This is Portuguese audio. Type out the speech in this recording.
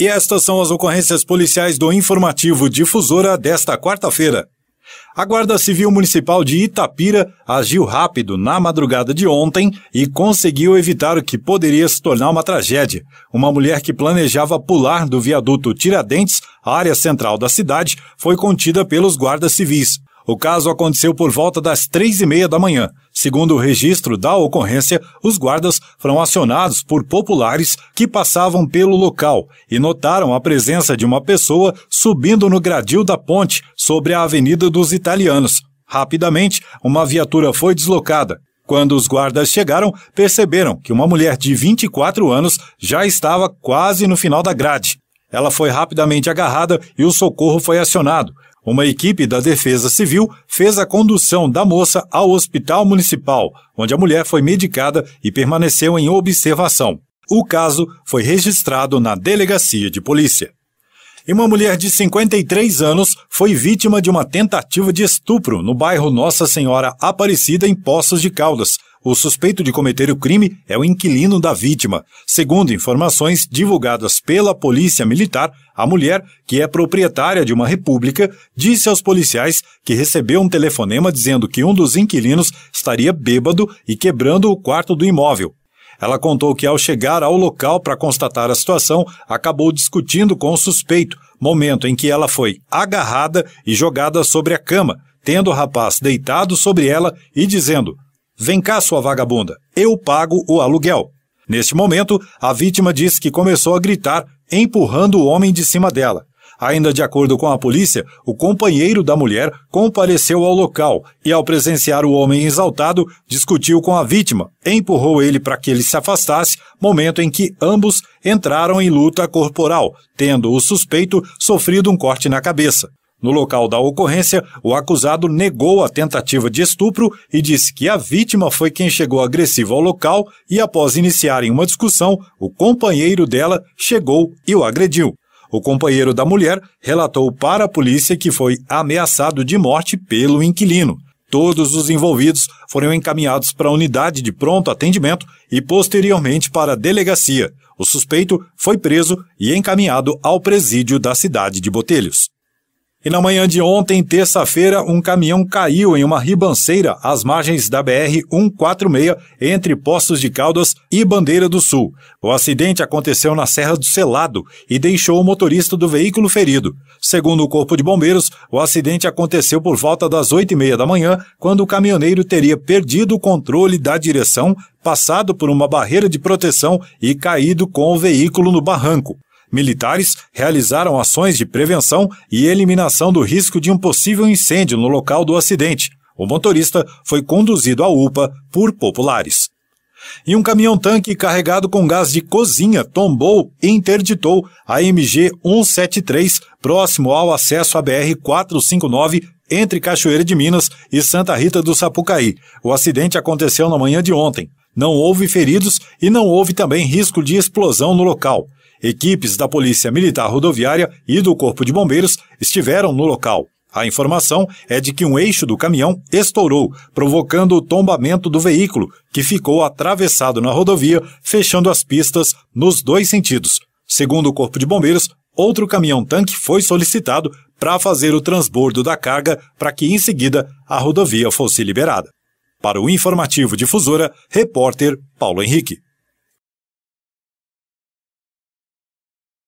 E estas são as ocorrências policiais do informativo Difusora desta quarta-feira. A Guarda Civil Municipal de Itapira agiu rápido na madrugada de ontem e conseguiu evitar o que poderia se tornar uma tragédia. Uma mulher que planejava pular do viaduto Tiradentes, área central da cidade, foi contida pelos guardas civis. O caso aconteceu por volta das três e meia da manhã. Segundo o registro da ocorrência, os guardas foram acionados por populares que passavam pelo local e notaram a presença de uma pessoa subindo no gradil da ponte sobre a Avenida dos Italianos. Rapidamente, uma viatura foi deslocada. Quando os guardas chegaram, perceberam que uma mulher de 24 anos já estava quase no final da grade. Ela foi rapidamente agarrada e o socorro foi acionado. Uma equipe da Defesa Civil fez a condução da moça ao Hospital Municipal, onde a mulher foi medicada e permaneceu em observação. O caso foi registrado na Delegacia de Polícia. E uma mulher de 53 anos foi vítima de uma tentativa de estupro no bairro Nossa Senhora Aparecida, em Poços de Caldas, o suspeito de cometer o crime é o inquilino da vítima. Segundo informações divulgadas pela Polícia Militar, a mulher, que é proprietária de uma república, disse aos policiais que recebeu um telefonema dizendo que um dos inquilinos estaria bêbado e quebrando o quarto do imóvel. Ela contou que, ao chegar ao local para constatar a situação, acabou discutindo com o suspeito, momento em que ela foi agarrada e jogada sobre a cama, tendo o rapaz deitado sobre ela e dizendo: Vem cá, sua vagabunda, eu pago o aluguel. Neste momento, a vítima disse que começou a gritar, empurrando o homem de cima dela. Ainda de acordo com a polícia, o companheiro da mulher compareceu ao local e, ao presenciar o homem exaltado, discutiu com a vítima, empurrou ele para que ele se afastasse, momento em que ambos entraram em luta corporal, tendo o suspeito sofrido um corte na cabeça. No local da ocorrência, o acusado negou a tentativa de estupro e disse que a vítima foi quem chegou agressivo ao local e, após iniciarem uma discussão, o companheiro dela chegou e o agrediu. O companheiro da mulher relatou para a polícia que foi ameaçado de morte pelo inquilino. Todos os envolvidos foram encaminhados para a unidade de pronto atendimento e posteriormente para a delegacia. O suspeito foi preso e encaminhado ao presídio da cidade de Botelhos. E na manhã de ontem, terça-feira, um caminhão caiu em uma ribanceira às margens da BR-146, entre Poços de Caldas e Bandeira do Sul. O acidente aconteceu na Serra do Selado e deixou o motorista do veículo ferido. Segundo o Corpo de Bombeiros, o acidente aconteceu por volta das 8h30 da manhã, quando o caminhoneiro teria perdido o controle da direção, passado por uma barreira de proteção e caído com o veículo no barranco militares realizaram ações de prevenção e eliminação do risco de um possível incêndio no local do acidente. O motorista foi conduzido à UPA por populares. E um caminhão-tanque carregado com gás de cozinha tombou e interditou a MG 173 próximo ao acesso à BR 459 entre Cachoeira de Minas e Santa Rita do Sapucaí. O acidente aconteceu na manhã de ontem. Não houve feridos e não houve também risco de explosão no local. Equipes da Polícia Militar Rodoviária e do Corpo de Bombeiros estiveram no local. A informação é de que um eixo do caminhão estourou, provocando o tombamento do veículo, que ficou atravessado na rodovia, fechando as pistas nos dois sentidos. Segundo o Corpo de Bombeiros, outro caminhão-tanque foi solicitado para fazer o transbordo da carga para que, em seguida, a rodovia fosse liberada. Para o informativo Difusora, repórter Paulo Henrique.